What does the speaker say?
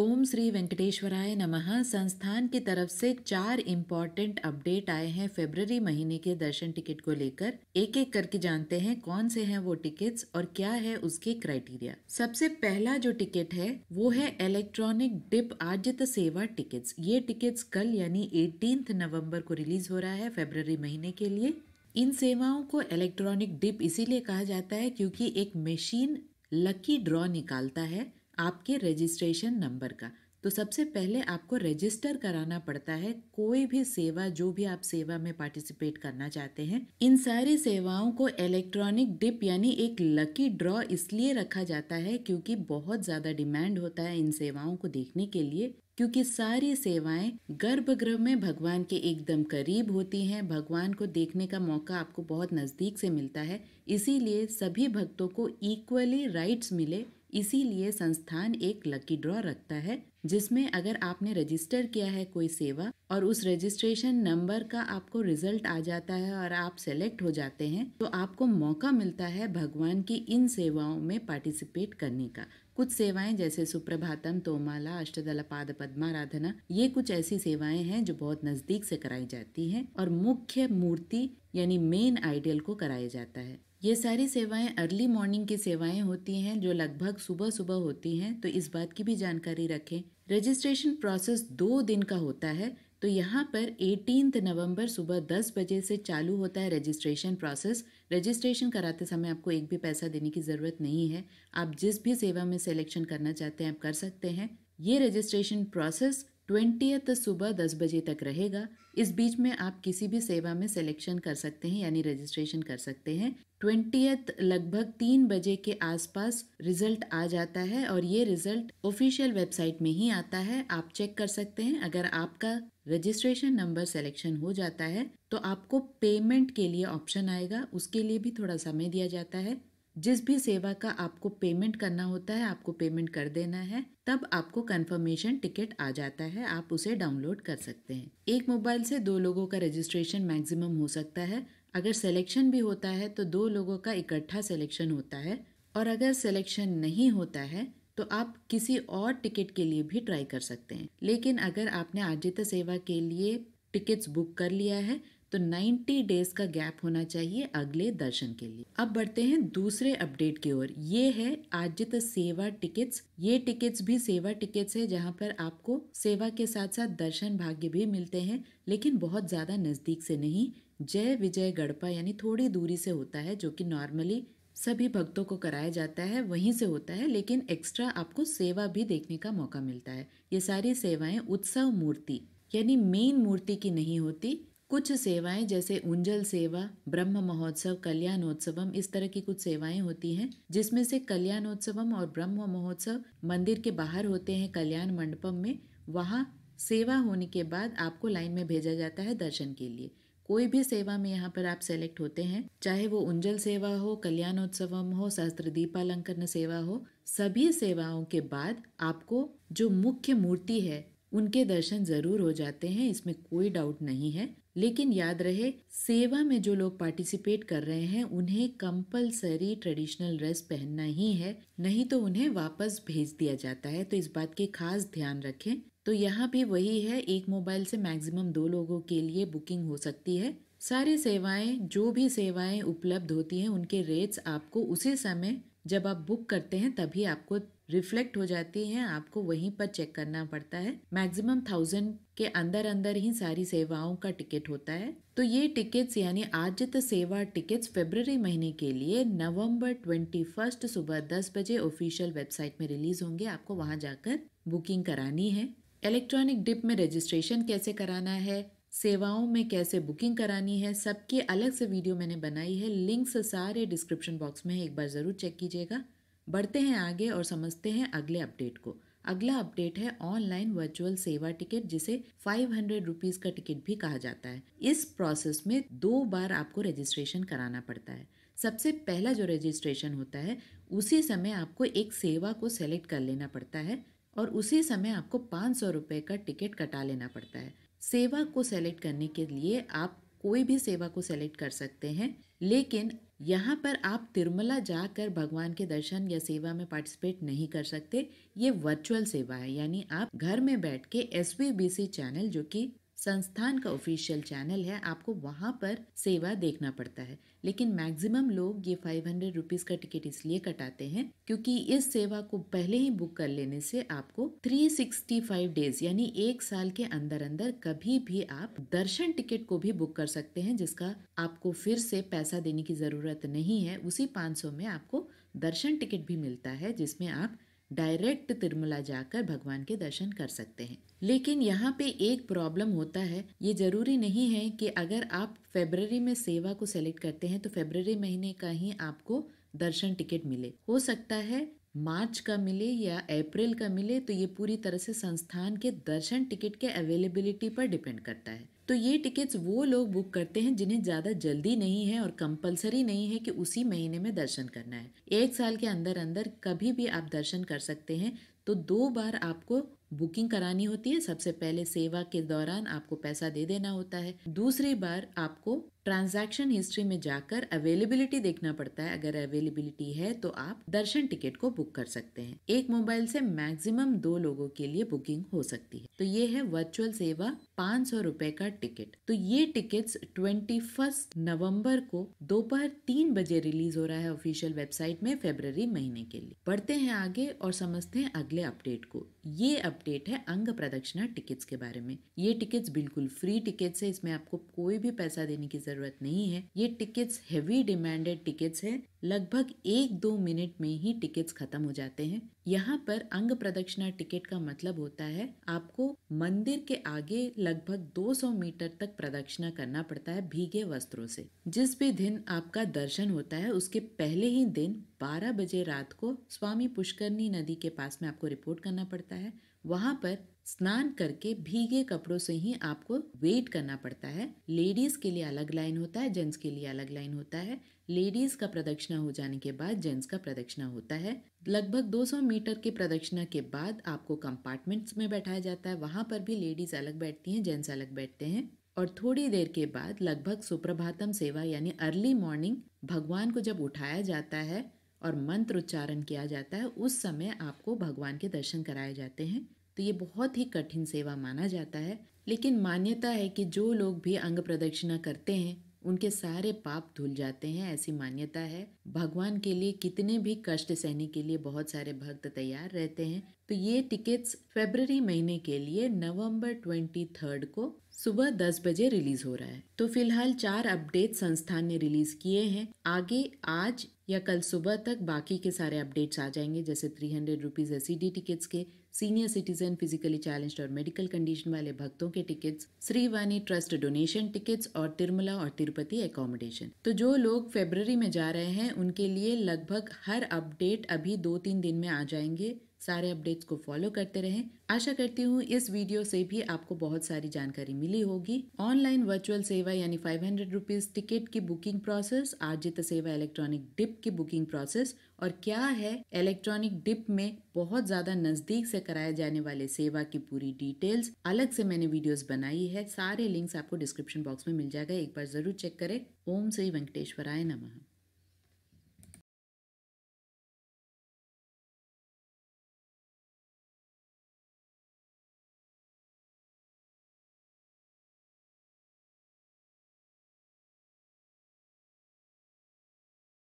ओम श्री वेंकटेश्वराय नमः संस्थान की तरफ से चार इम्पॉर्टेंट अपडेट आए हैं फेबररी महीने के दर्शन टिकट को लेकर एक एक करके जानते हैं कौन से हैं वो टिकट्स और क्या है उसके क्राइटेरिया सबसे पहला जो टिकट है वो है इलेक्ट्रॉनिक डिप आजित सेवा टिकट्स ये टिकट्स कल यानी एटीन नवम्बर को रिलीज हो रहा है फेबररी महीने के लिए इन सेवाओं को इलेक्ट्रॉनिक डिप इसीलिए कहा जाता है क्योंकि एक मशीन लकी ड्रॉ निकालता है आपके रजिस्ट्रेशन नंबर का तो सबसे पहले आपको रजिस्टर कराना पड़ता है कोई भी सेवा जो भी आप सेवा में पार्टिसिपेट करना चाहते हैं इन सारी सेवाओं को इलेक्ट्रॉनिक डिप यानी एक लकी ड्रॉ इसलिए रखा जाता है क्योंकि बहुत ज़्यादा डिमांड होता है इन सेवाओं को देखने के लिए क्योंकि सारी सेवाएं गर्भगृह में भगवान के एकदम करीब होती हैं भगवान को देखने का मौका आपको बहुत नज़दीक से मिलता है इसीलिए सभी भक्तों को इक्वली राइट्स मिले इसीलिए संस्थान एक लकी ड्रॉ रखता है जिसमें अगर आपने रजिस्टर किया है कोई सेवा और उस रजिस्ट्रेशन नंबर का आपको रिजल्ट आ जाता है और आप सेलेक्ट हो जाते हैं तो आपको मौका मिलता है भगवान की इन सेवाओं में पार्टिसिपेट करने का कुछ सेवाएं जैसे सुप्रभातम तोमाला अष्टदल पाद पद्माराधना ये कुछ ऐसी सेवाएं हैं जो बहुत नजदीक से कराई जाती हैं और मुख्य मूर्ति यानी मेन आइडियल को कराया जाता है ये सारी सेवाएं अर्ली मॉर्निंग की सेवाएं होती हैं जो लगभग सुबह सुबह होती हैं तो इस बात की भी जानकारी रखें रजिस्ट्रेशन प्रोसेस दो दिन का होता है तो यहाँ पर एटीनथ नवंबर सुबह दस बजे से चालू होता है रजिस्ट्रेशन प्रोसेस रजिस्ट्रेशन कराते समय आपको एक भी पैसा देने की ज़रूरत नहीं है आप जिस भी सेवा में सिलेक्शन करना चाहते हैं आप कर सकते हैं ये रजिस्ट्रेशन प्रोसेस ट्वेंटियथ सुबह दस बजे तक रहेगा इस बीच में आप किसी भी सेवा में सिलेक्शन कर सकते हैं यानी रजिस्ट्रेशन कर सकते हैं ट्वेंटियथ लगभग तीन बजे के आसपास रिजल्ट आ जाता है और ये रिजल्ट ऑफिशियल वेबसाइट में ही आता है आप चेक कर सकते हैं अगर आपका रजिस्ट्रेशन नंबर सेलेक्शन हो जाता है तो आपको पेमेंट के लिए ऑप्शन आएगा उसके लिए भी थोड़ा समय दिया जाता है जिस भी सेवा का आपको पेमेंट करना होता है आपको पेमेंट कर देना है तब आपको कंफर्मेशन टिकट आ जाता है आप उसे डाउनलोड कर सकते हैं एक मोबाइल से दो लोगों का रजिस्ट्रेशन मैक्सिमम हो सकता है अगर सिलेक्शन भी होता है तो दो लोगों का इकट्ठा सिलेक्शन होता है और अगर सिलेक्शन नहीं होता है तो आप किसी और टिकट के लिए भी ट्राई कर सकते हैं लेकिन अगर आपने आर्जित सेवा के लिए टिकट्स बुक कर लिया है तो 90 डेज का गैप होना चाहिए अगले दर्शन के लिए अब बढ़ते हैं दूसरे अपडेट की ओर ये है आर्जित सेवा टिकट्स ये टिकट्स भी सेवा टिकट्स है जहाँ पर आपको सेवा के साथ साथ दर्शन भाग्य भी मिलते हैं लेकिन बहुत ज़्यादा नज़दीक से नहीं जय विजय गढ़पा यानी थोड़ी दूरी से होता है जो कि नॉर्मली सभी भक्तों को कराया जाता है वहीं से होता है लेकिन एक्स्ट्रा आपको सेवा भी देखने का मौका मिलता है ये सारी सेवाएं उत्सव मूर्ति यानी मेन मूर्ति की नहीं होती कुछ सेवाएं जैसे उंजल सेवा ब्रह्म महोत्सव कल्याणोत्सवम इस तरह की कुछ सेवाएं होती हैं जिसमें से कल्याणोत्सवम और ब्रह्म महोत्सव मंदिर के बाहर होते हैं कल्याण मंडपम में वहाँ सेवा होने के बाद आपको लाइन में भेजा जाता है दर्शन के लिए कोई भी सेवा में यहाँ पर आप सेलेक्ट होते हैं चाहे वो उंजल सेवा हो कल्याणोत्सवम हो सहस्त्र दीपालंकरण सेवा हो सभी सेवाओं के बाद आपको जो मुख्य मूर्ति है उनके दर्शन जरूर हो जाते हैं इसमें कोई डाउट नहीं है लेकिन याद रहे सेवा में जो लोग पार्टिसिपेट कर रहे हैं उन्हें कंपलसरी ट्रेडिशनल ड्रेस पहनना ही है नहीं तो उन्हें वापस भेज दिया जाता है तो इस बात की खास ध्यान रखें तो यहाँ भी वही है एक मोबाइल से मैक्सिमम दो लोगों के लिए बुकिंग हो सकती है सारी सेवाएं जो भी सेवाएं उपलब्ध होती हैं उनके रेट्स आपको उसी समय जब आप बुक करते हैं तभी आपको रिफ्लेक्ट हो जाती हैं आपको वहीं पर चेक करना पड़ता है मैक्सिमम थाउजेंड के अंदर अंदर ही सारी सेवाओं का टिकट होता है तो ये टिकट्स यानी आजित सेवा टिकट्स फेबररी महीने के लिए नवंबर ट्वेंटी फर्स्ट सुबह दस बजे ऑफिशियल वेबसाइट में रिलीज होंगे आपको वहाँ जाकर बुकिंग करानी है इलेक्ट्रॉनिक डिप में रजिस्ट्रेशन कैसे कराना है सेवाओं में कैसे बुकिंग करानी है सबकी अलग से वीडियो मैंने बनाई है लिंक्स सारे डिस्क्रिप्शन बॉक्स में है एक बार ज़रूर चेक कीजिएगा बढ़ते हैं आगे और समझते हैं अगले अपडेट को अगला अपडेट है ऑनलाइन वर्चुअल सेवा टिकट जिसे फाइव हंड्रेड रुपीज़ का टिकट भी कहा जाता है इस प्रोसेस में दो बार आपको रजिस्ट्रेशन कराना पड़ता है सबसे पहला जो रजिस्ट्रेशन होता है उसी समय आपको एक सेवा को सेलेक्ट कर लेना पड़ता है और उसी समय आपको पाँच सौ रुपये का टिकट कटा लेना पड़ता है सेवा को सेलेक्ट करने के लिए आप कोई भी सेवा को सेलेक्ट कर सकते हैं लेकिन यहाँ पर आप तिरुमला जाकर भगवान के दर्शन या सेवा में पार्टिसिपेट नहीं कर सकते ये वर्चुअल सेवा है यानी आप घर में बैठ के एस चैनल जो कि संस्थान का ऑफिशियल चैनल है आपको वहाँ पर सेवा देखना पड़ता है लेकिन मैक्सिमम लोग ये फाइव हंड्रेड रुपीज़ का टिकट इसलिए कटाते हैं क्योंकि इस सेवा को पहले ही बुक कर लेने से आपको थ्री सिक्सटी फाइव डेज यानी एक साल के अंदर अंदर कभी भी आप दर्शन टिकट को भी बुक कर सकते हैं जिसका आपको फिर से पैसा देने की ज़रूरत नहीं है उसी पाँच सौ में आपको दर्शन टिकट भी मिलता है जिसमें आप डायरेक्ट तिरुमला जाकर भगवान के दर्शन कर सकते हैं लेकिन यहाँ पे एक प्रॉब्लम होता है ये ज़रूरी नहीं है कि अगर आप फेबररी में सेवा को सेलेक्ट करते हैं तो फेबररी महीने का ही आपको दर्शन टिकट मिले हो सकता है मार्च का मिले या अप्रैल का मिले तो ये पूरी तरह से संस्थान के दर्शन टिकट के अवेलेबिलिटी पर डिपेंड करता है तो ये टिकट्स वो लोग बुक करते हैं जिन्हें ज़्यादा जल्दी नहीं है और कंपलसरी नहीं है कि उसी महीने में दर्शन करना है एक साल के अंदर अंदर कभी भी आप दर्शन कर सकते हैं तो दो बार आपको बुकिंग करानी होती है सबसे पहले सेवा के दौरान आपको पैसा दे देना होता है दूसरी बार आपको ट्रांजैक्शन हिस्ट्री में जाकर अवेलेबिलिटी देखना पड़ता है अगर अवेलेबिलिटी है तो आप दर्शन टिकट को बुक कर सकते हैं एक मोबाइल से मैक्सिमम दो लोगों के लिए बुकिंग हो सकती है तो ये है वर्चुअल सेवा पाँच सौ रूपए का टिकट तो ये टिकट्स ट्वेंटी फर्स्ट नवम्बर को दोपहर तीन बजे रिलीज हो रहा है ऑफिशियल वेबसाइट में फेब्रवरी महीने के लिए बढ़ते हैं आगे और समझते हैं अगले अपडेट को ये अपडेट है अंग प्रदक्षिणा टिकट्स के बारे में ये टिकट्स बिल्कुल फ्री टिकट्स है इसमें आपको कोई भी पैसा देने की जरूरत ज़रूरत नहीं है ये टिकट्स हैवी डिमांडेड टिकट्स हैं लगभग एक दो मिनट में ही टिकट्स खत्म हो जाते हैं यहाँ पर अंग प्रदक्षिणा टिकट का मतलब होता है आपको मंदिर के आगे लगभग 200 मीटर तक प्रदक्षिणा करना पड़ता है भीगे वस्त्रों से जिस भी दिन आपका दर्शन होता है उसके पहले ही दिन 12 बजे रात को स्वामी पुष्करनी नदी के पास में आपको रिपोर्ट करना पड़ता है वहाँ पर स्नान करके भीगे कपड़ों से ही आपको वेट करना पड़ता है लेडीज के लिए अलग लाइन होता है जेंट्स के लिए अलग लाइन होता है लेडीज का प्रदक्षिणा हो जाने के बाद जेंट्स का प्रदक्षिणा होता है लगभग 200 मीटर के प्रदक्षिणा के बाद आपको कंपार्टमेंट्स में बैठाया जाता है वहाँ पर भी लेडीज अलग बैठती हैं जेंट्स अलग बैठते हैं और थोड़ी देर के बाद लगभग सुप्रभातम सेवा यानी अर्ली मॉर्निंग भगवान को जब उठाया जाता है और मंत्र उच्चारण किया जाता है उस समय आपको भगवान के दर्शन कराए जाते हैं तो ये बहुत ही कठिन सेवा माना जाता है लेकिन मान्यता है कि जो लोग भी अंग प्रदक्षिणा करते हैं उनके सारे पाप धुल जाते हैं ऐसी मान्यता है भगवान के लिए कितने भी कष्ट सहने के लिए बहुत सारे भक्त तैयार रहते हैं तो ये टिकट्स फेबररी महीने के लिए नवंबर ट्वेंटी थर्ड को सुबह दस बजे रिलीज हो रहा है तो फिलहाल चार अपडेट संस्थान ने रिलीज किए हैं आगे आज या कल सुबह तक बाकी के सारे अपडेट्स आ जाएंगे जैसे three hundred rupees S tickets के सीनियर सिटीजन फिजिकली चैलेंज्ड और मेडिकल कंडीशन वाले भक्तों के tickets Srivani trust donation tickets और तिरुमला और तिरुपति एकोमोडेशन तो जो लोग फेब्रवरी में जा रहे हैं उनके लिए लगभग हर अपडेट अभी दो तीन दिन में आ जाएंगे सारे अपडेट्स को फॉलो करते रहें आशा करती हूँ इस वीडियो से भी आपको बहुत सारी जानकारी मिली होगी ऑनलाइन वर्चुअल सेवा यानी फाइव हंड्रेड रुपीज टिकट की बुकिंग प्रोसेस आर्जित सेवा इलेक्ट्रॉनिक डिप की बुकिंग प्रोसेस और क्या है इलेक्ट्रॉनिक डिप में बहुत ज्यादा नजदीक से कराए जाने वाले सेवा की पूरी डिटेल्स अलग से मैंने वीडियोस बनाई है सारे लिंक्स आपको डिस्क्रिप्शन बॉक्स में मिल जाएगा एक बार जरूर चेक करें ओम श्री वेंकटेश्वराय नमः